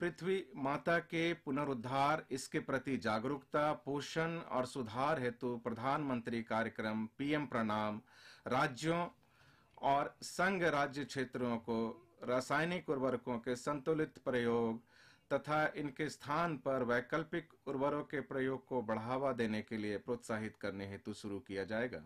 पृथ्वी माता के पुनरुद्धार इसके प्रति जागरूकता पोषण और सुधार हेतु प्रधानमंत्री कार्यक्रम पीएम प्रणाम राज्यों और संघ राज्य क्षेत्रों को रासायनिक उर्वरकों के संतुलित प्रयोग तथा इनके स्थान पर वैकल्पिक उर्वरकों के प्रयोग को बढ़ावा देने के लिए प्रोत्साहित करने हेतु शुरू किया जाएगा